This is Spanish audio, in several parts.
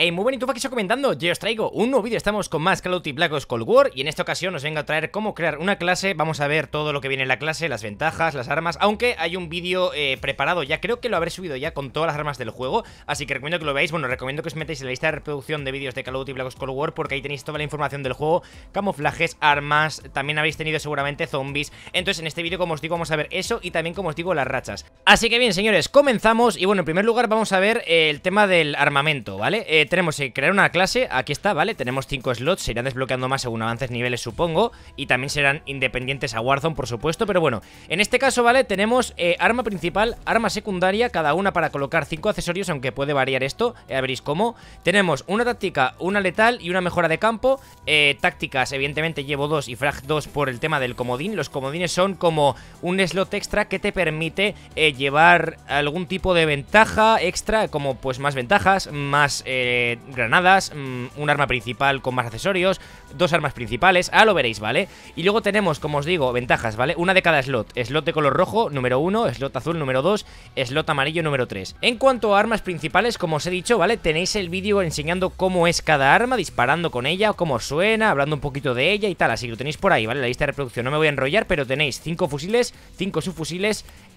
Hey, muy bonito, que está comentando. Yo os traigo un nuevo vídeo. Estamos con más Call of Duty Black Ops Cold War. Y en esta ocasión os vengo a traer cómo crear una clase. Vamos a ver todo lo que viene en la clase, las ventajas, las armas. Aunque hay un vídeo eh, preparado ya. Creo que lo habré subido ya con todas las armas del juego. Así que recomiendo que lo veáis. Bueno, recomiendo que os metáis en la lista de reproducción de vídeos de Call of Duty Black Ops Cold War. Porque ahí tenéis toda la información del juego. Camuflajes, armas. También habéis tenido seguramente zombies. Entonces en este vídeo, como os digo, vamos a ver eso. Y también, como os digo, las rachas. Así que bien, señores, comenzamos. Y bueno, en primer lugar vamos a ver el tema del armamento, ¿vale? Eh, tenemos que crear una clase, aquí está, ¿vale? Tenemos 5 slots, se irán desbloqueando más según avances niveles, supongo, y también serán independientes a Warzone, por supuesto, pero bueno, en este caso, ¿vale? Tenemos eh, arma principal, arma secundaria, cada una para colocar 5 accesorios, aunque puede variar esto, eh, ya veréis cómo. Tenemos una táctica, una letal y una mejora de campo, eh, tácticas, evidentemente llevo 2 y frag 2 por el tema del comodín, los comodines son como un slot extra que te permite llevar algún tipo de ventaja extra, como pues más ventajas, más... Eh, eh, granadas, mm, un arma principal con más accesorios, dos armas principales, Ah, lo veréis, ¿vale? Y luego tenemos, como os digo, ventajas, ¿vale? Una de cada slot, slot de color rojo número uno, slot azul número 2, slot amarillo número 3. En cuanto a armas principales, como os he dicho, ¿vale? Tenéis el vídeo enseñando cómo es cada arma, disparando con ella, cómo suena, hablando un poquito de ella y tal, así que lo tenéis por ahí, ¿vale? La lista de reproducción, no me voy a enrollar, pero tenéis cinco fusiles, cinco subfusiles, 4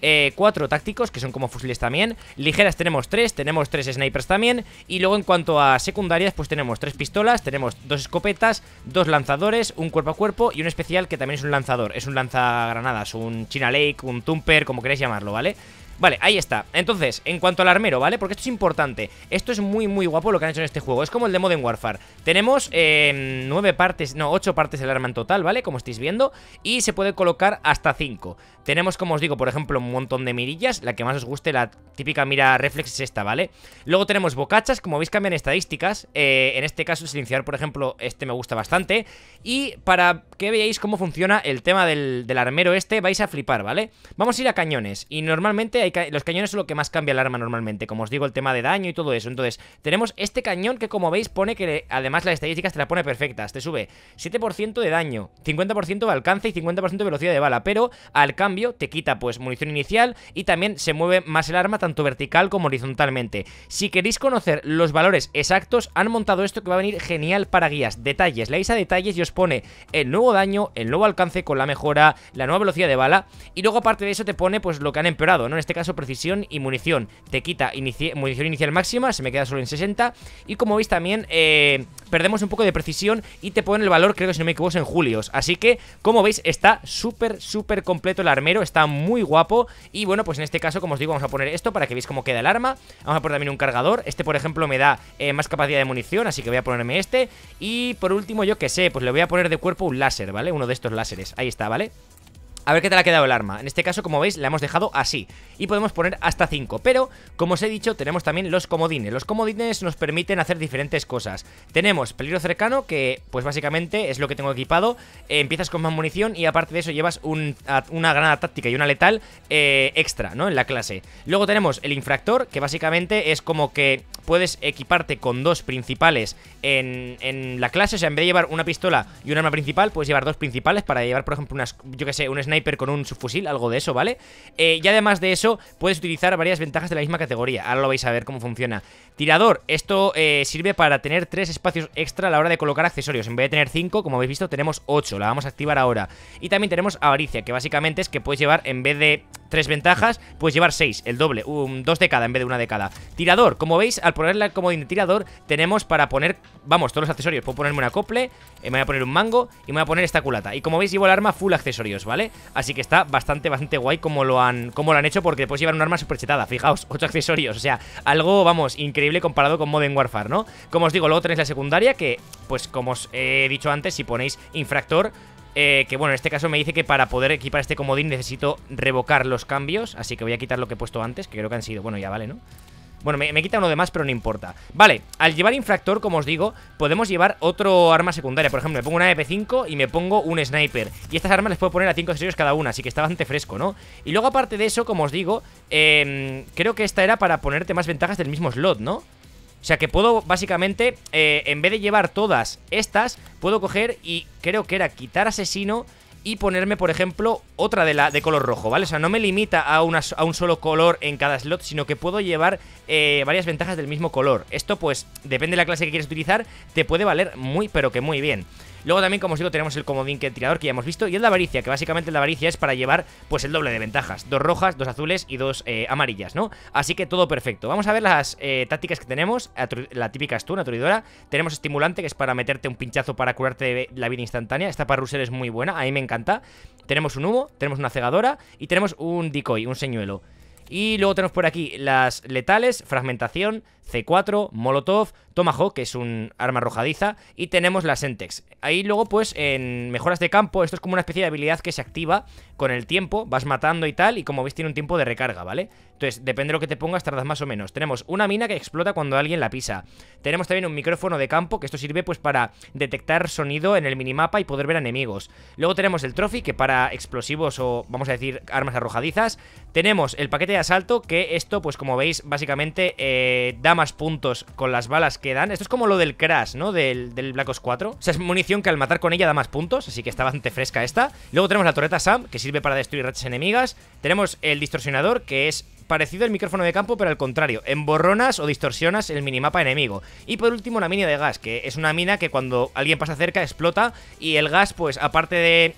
eh, tácticos, que son como fusiles también, ligeras tenemos tres tenemos tres snipers también, y luego en cuanto cuanto a secundarias, pues tenemos tres pistolas, tenemos dos escopetas, dos lanzadores, un cuerpo a cuerpo y un especial que también es un lanzador. Es un lanzagranadas, un China Lake, un Tumper, como queréis llamarlo, ¿vale? Vale, ahí está. Entonces, en cuanto al armero, ¿vale? Porque esto es importante. Esto es muy, muy guapo lo que han hecho en este juego. Es como el de Modern Warfare. Tenemos eh, nueve partes, no, ocho partes del arma en total, ¿vale? Como estáis viendo. Y se puede colocar hasta cinco. Tenemos, como os digo, por ejemplo, un montón de mirillas. La que más os guste, la típica mira reflex es esta, ¿vale? Luego tenemos bocachas, como veis cambian estadísticas. Eh, en este caso, silenciar, por ejemplo, este me gusta bastante. Y para que veáis cómo funciona el tema del, del armero este, vais a flipar, ¿vale? Vamos a ir a cañones. Y normalmente hay los cañones son lo que más cambia el arma normalmente, como os digo, el tema de daño y todo eso. Entonces, tenemos este cañón que como veis pone que además las estadísticas te la pone perfectas, te sube 7% de daño, 50% de alcance y 50% de velocidad de bala, pero al cambio te quita pues munición inicial y también se mueve más el arma tanto vertical como horizontalmente. Si queréis conocer los valores exactos, han montado esto que va a venir genial para guías, detalles, leéis a detalles y os pone el nuevo daño, el nuevo alcance con la mejora, la nueva velocidad de bala y luego aparte de eso te pone pues lo que han empeorado, ¿no? Este este caso precisión y munición. Te quita munición inicial máxima, se me queda solo en 60. Y como veis también eh, perdemos un poco de precisión y te ponen el valor, creo que si no me equivoco, en julios. Así que, como veis, está súper, súper completo el armero, está muy guapo. Y bueno, pues en este caso, como os digo, vamos a poner esto para que veáis cómo queda el arma. Vamos a poner también un cargador. Este, por ejemplo, me da eh, más capacidad de munición, así que voy a ponerme este. Y por último, yo que sé, pues le voy a poner de cuerpo un láser, ¿vale? Uno de estos láseres. Ahí está, ¿vale? a ver qué tal ha quedado el arma. En este caso, como veis, la hemos dejado así. Y podemos poner hasta 5. Pero, como os he dicho, tenemos también los comodines. Los comodines nos permiten hacer diferentes cosas. Tenemos peligro cercano, que pues básicamente es lo que tengo equipado. Eh, empiezas con más munición y aparte de eso llevas una granada táctica y una letal eh, extra, ¿no? En la clase. Luego tenemos el infractor, que básicamente es como que puedes equiparte con dos principales en, la clase. O sea, en vez de llevar una pistola y un arma principal, puedes llevar dos principales para llevar, por ejemplo, unas, yo que sé, un sniper con un subfusil, algo de eso, ¿vale? Eh, y además de eso, puedes utilizar varias ventajas de la misma categoría. Ahora lo vais a ver cómo funciona. Tirador, esto eh, sirve para tener tres espacios extra a la hora de colocar accesorios. En vez de tener cinco, como habéis visto, tenemos ocho. La vamos a activar ahora. Y también tenemos avaricia, que básicamente es que puedes llevar, en vez de tres ventajas, puedes llevar seis, el doble, un, dos de cada en vez de una de cada. Tirador, como veis, al ponerla como de tirador, tenemos para poner, vamos, todos los accesorios. Puedo ponerme un acople, eh, me voy a poner un mango y me voy a poner esta culata. Y como veis, llevo el arma full accesorios, ¿vale? Así que está bastante, bastante guay como lo han, como lo han hecho porque puedes llevar un arma superchetada. Fijaos, 8 accesorios. O sea, algo, vamos, increíble comparado con Modern Warfare, ¿no? Como os digo, luego tenéis la secundaria que, pues como os he dicho antes, si ponéis infractor... Eh, que bueno, en este caso me dice que para poder equipar este comodín necesito revocar los cambios Así que voy a quitar lo que he puesto antes, que creo que han sido... Bueno, ya vale, ¿no? Bueno, me, quita uno de más, pero no importa Vale, al llevar infractor, como os digo Podemos llevar otro arma secundaria Por ejemplo, me pongo una MP5 e y me pongo un sniper Y estas armas les puedo poner a 5 accesorios cada una Así que está bastante fresco, ¿no? Y luego, aparte de eso, como os digo em, Creo que esta era para ponerte más ventajas del mismo slot, ¿no? O sea que puedo básicamente, eh, en vez de llevar todas estas, puedo coger y creo que era quitar asesino y ponerme, por ejemplo, otra de, la, de color rojo, ¿vale? O sea, no me limita a, a un solo color en cada slot, sino que puedo llevar eh, varias ventajas del mismo color. Esto, pues, depende de la clase que quieres utilizar, te puede valer muy, pero que muy bien. Luego también, como os digo, tenemos el comodín que el tirador que ya hemos visto y el de avaricia, que básicamente el avaricia es para llevar pues el doble de ventajas. Dos rojas, dos azules y dos eh, amarillas, ¿no? Así que todo perfecto. Vamos a ver las eh, tácticas que tenemos. La típica stun, aturdidora. Tenemos estimulante, que es para meterte un pinchazo para curarte la vida instantánea. Esta para Russell es muy buena, a mí me encanta. Tenemos un humo, tenemos una cegadora y tenemos un decoy, un señuelo. Y luego tenemos por aquí las letales, fragmentación, C4, molotov, Tomahawk, que es un arma arrojadiza, y tenemos la Sentex. Ahí luego, pues, en mejoras de campo, esto es como una especie de habilidad que se activa con el tiempo, vas matando y tal, y como veis tiene un tiempo de recarga, ¿vale? Entonces, depende de lo que te pongas, tardas más o menos. Tenemos una mina que explota cuando alguien la pisa. Tenemos también un micrófono de campo, que esto sirve, pues, para detectar sonido en el minimapa y poder ver enemigos. Luego tenemos el trophy, que para explosivos o, vamos a decir, armas arrojadizas. Tenemos el paquete de asalto, que esto, pues, como veis, básicamente eh, da más puntos con las balas que dan. Esto es como lo del Crash, ¿no? Del, Black Ops 4. O sea, es munición que al matar con ella da más puntos, así que está bastante fresca esta. Luego tenemos la torreta SAM, que sirve para destruir rachas enemigas. Tenemos el distorsionador, que es parecido al micrófono de campo, pero al contrario, emborronas o distorsionas el minimapa enemigo. Y por último, la mina de gas, que es una mina que cuando alguien pasa cerca explota y el gas, pues aparte de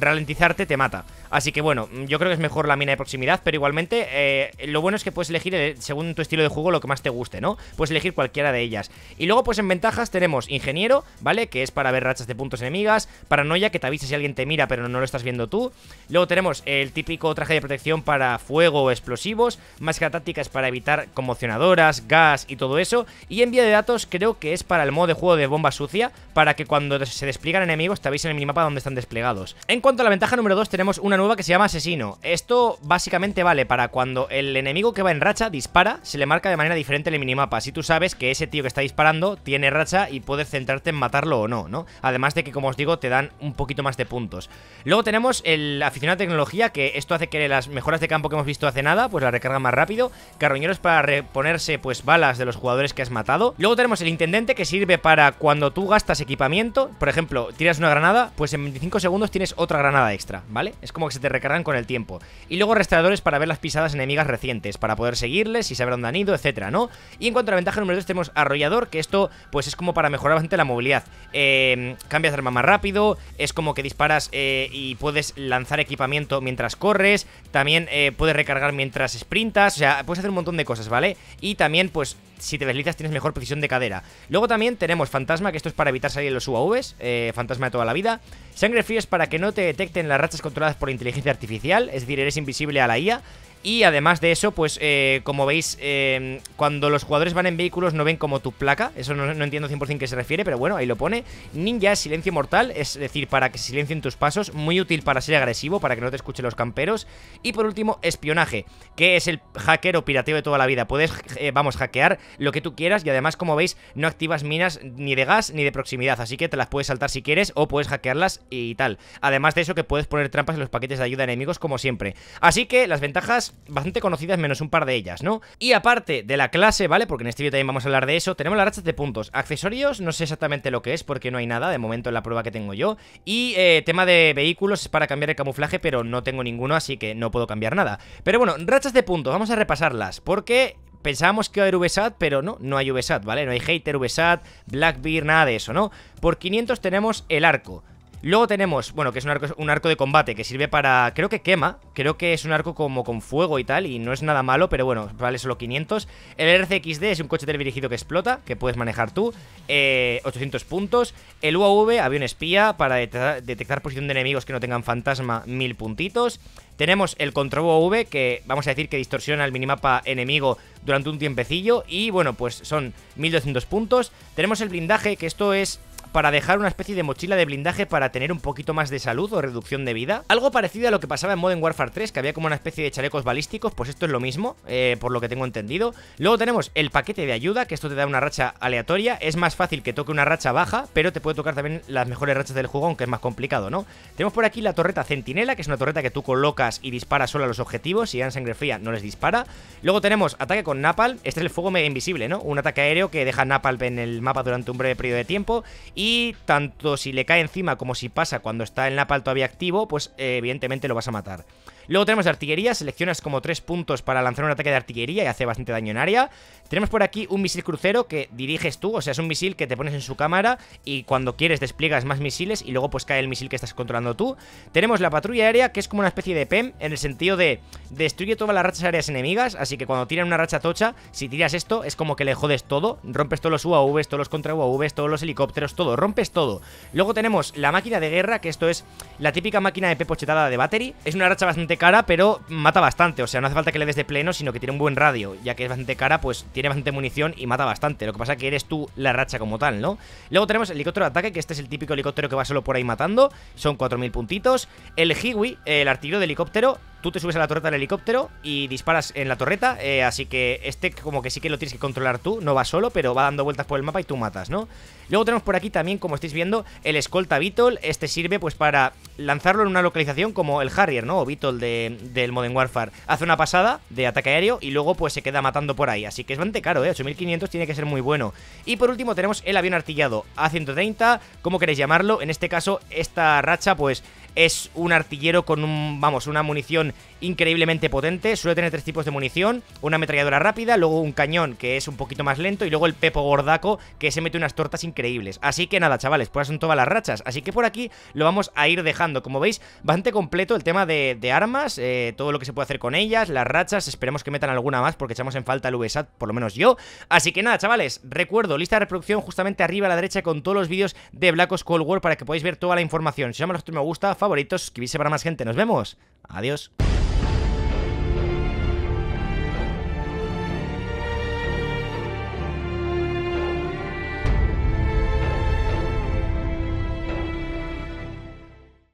ralentizarte, te mata. Así que bueno, yo creo que es mejor la mina de proximidad, pero igualmente eh, lo bueno es que puedes elegir eh, según tu estilo de juego lo que más te guste, ¿no? Puedes elegir cualquiera de ellas. Y luego pues en ventajas tenemos ingeniero, ¿vale? Que es para ver rachas de puntos enemigas, paranoia que te avisa si alguien te mira pero no lo estás viendo tú. Luego tenemos el típico traje de protección para fuego o explosivos, máscara táctica para evitar conmocionadoras, gas y todo eso. Y envío de datos creo que es para el modo de juego de bomba sucia, para que cuando se despliegan enemigos te avisen en el minimapa donde están desplegados. En cuanto a la ventaja número 2 tenemos una nueva que se llama Asesino. Esto básicamente vale para cuando el enemigo que va en racha dispara, se le marca de manera diferente el minimapa. si tú sabes que ese tío que está disparando tiene racha y puedes centrarte en matarlo o no, ¿no? Además de que, como os digo, te dan un poquito más de puntos. Luego tenemos el aficionado a tecnología, que esto hace que las mejoras de campo que hemos visto hace nada, pues la recarga más rápido. Carroñeros para reponerse, pues, balas de los jugadores que has matado. Luego tenemos el intendente, que sirve para cuando tú gastas equipamiento. Por ejemplo, tiras una granada, pues en 25 segundos tienes otra granada extra, ¿vale? Es como que se te recargan con el tiempo. Y luego rastreadores para ver las pisadas enemigas recientes, para poder seguirles y saber dónde han ido, etcétera, ¿no? Y en cuanto a la ventaja número 2 tenemos arrollador, que esto pues es como para mejorar bastante la movilidad. Em, cambias de arma más rápido, es como que disparas eh, y puedes lanzar equipamiento mientras corres, también eh, puedes recargar mientras sprintas, o sea, puedes hacer un montón de cosas, ¿vale? Y también pues si te deslizas tienes mejor precisión de cadera. Luego también tenemos Fantasma, que esto es para evitar salir en los UAVs, eh, Fantasma de toda la vida. Sangre Fría es para que no te detecten las rachas controladas por inteligencia artificial, es decir, eres invisible a la IA. Y además de eso, pues eh, como veis, eh, cuando los jugadores van en vehículos no ven como tu placa. Eso no, entiendo 100% qué se refiere, pero bueno, ahí lo pone. Ninja silencio mortal, es decir, para que se silencien tus pasos. Muy útil para ser agresivo, para que no te escuchen los camperos. Y por último, espionaje, que es el hacker o pirateo de toda la vida. Puedes, eh, vamos, hackear lo que tú quieras y además, como veis, no activas minas ni de gas ni de proximidad. Así que te las puedes saltar si quieres o puedes hackearlas y tal. Además de eso, que puedes poner trampas en los paquetes de ayuda a enemigos como siempre. Así que las ventajas bastante conocidas, menos un par de ellas, ¿no? Y aparte de la clase, ¿vale? Porque en este vídeo también vamos a hablar de eso, tenemos las rachas de puntos. Accesorios, no sé exactamente lo que es porque no hay nada de momento en la prueba que tengo yo. Y eh, tema de vehículos es para cambiar el camuflaje, pero no tengo ninguno, así que no puedo cambiar nada. Pero bueno, rachas de puntos, vamos a repasarlas, porque Pensábamos que iba a haber VSAT, pero no, no hay VSAT, ¿vale? No hay Hater, VSAT, Blackbeard, nada de eso, ¿no? Por 500 tenemos el arco. Luego tenemos, bueno, que es un arco, de combate que sirve para... Creo que quema, creo que es un arco como con fuego y tal, y no es nada malo, pero bueno, vale solo 500. El RCXD es un coche dirigido que explota, que puedes manejar tú, 800 eh, puntos. El UAV, avión espía, para detectar, detectar posición de enemigos que no tengan fantasma, 1000 puntitos. Tenemos el control UAV, que vamos a decir que distorsiona el minimapa enemigo durante un tiempecillo, y bueno, pues son 1200 puntos. Tenemos el blindaje, que esto es para dejar una especie de mochila de blindaje para tener un poquito más de salud o reducción de vida. Algo parecido a lo que pasaba en Modern Warfare 3, que había como una especie de chalecos balísticos, pues esto es lo mismo, eh, por lo que tengo entendido. Luego tenemos el paquete de ayuda, que esto te da una racha aleatoria. Es más fácil que toque una racha baja, pero te puede tocar también las mejores rachas del juego, aunque es más complicado, ¿no? Tenemos por aquí la torreta centinela, que es una torreta que tú colocas y disparas solo a los objetivos, si dan sangre fría no les dispara. Luego tenemos ataque con Napal, este es el fuego mega invisible, ¿no? Un ataque aéreo que deja Napal en el mapa durante un breve periodo de tiempo y tanto si le cae encima como si pasa cuando está el napal todavía activo, pues eh, evidentemente lo vas a matar. Luego tenemos artillería, seleccionas como tres puntos para lanzar un ataque de artillería y hace bastante daño en área. Tenemos por aquí un misil crucero que diriges tú, o sea, es un misil que te pones en su cámara y cuando quieres despliegas más misiles y luego pues cae el misil que estás controlando tú. Tenemos la patrulla aérea, que es como una especie de PEM, en el sentido de destruye todas las rachas aéreas enemigas, así que cuando tiran una racha tocha, si tiras esto, es como que le jodes todo, rompes todos los UAVs, todos los contra UAVs, todos los helicópteros, todo, rompes todo. Luego tenemos la máquina de guerra, que esto es la típica máquina de pepochetada de battery, es una racha bastante cara, pero mata bastante. O sea, no hace falta que le des de pleno, sino que tiene un buen radio. Ya que es bastante cara, pues tiene bastante munición y mata bastante. Lo que pasa es que eres tú la racha como tal, ¿no? Luego tenemos el helicóptero de ataque, que este es el típico helicóptero que va solo por ahí matando. Son 4.000 puntitos. El Hiwi, el artillero de helicóptero, Tú te subes a la torreta del helicóptero y disparas en la torreta, eh, así que este como que sí que lo tienes que controlar tú, no va solo, pero va dando vueltas por el mapa y tú matas, ¿no? Luego tenemos por aquí también, como estáis viendo, el escolta Beetle, este sirve pues para lanzarlo en una localización como el Harrier, ¿no? O Beetle del Modern Warfare. Hace una pasada de ataque aéreo y luego pues se queda matando por ahí, así que es bastante caro, ¿eh? 8500 tiene que ser muy bueno. Y por último tenemos el avión artillado A130, como queréis llamarlo, en este caso esta racha pues es un artillero con un, vamos, una munición increíblemente potente. Suele tener tres tipos de munición: una ametralladora rápida, luego un cañón que es un poquito más lento, y luego el Pepo Gordaco que se mete unas tortas increíbles. Así que nada, chavales, pues son todas las rachas. Así que por aquí lo vamos a ir dejando. Como veis, bastante completo el tema de, armas, eh, todo lo que se puede hacer con ellas, las rachas. Esperemos que metan alguna más porque echamos en falta el VSAT, por lo menos yo. Así que nada, chavales, recuerdo, lista de reproducción justamente arriba a la derecha con todos los vídeos de Black Ops Cold War para que podáis ver toda la información. Si os llama me gusta, favor favoritos, que para más gente. Nos vemos. Adiós.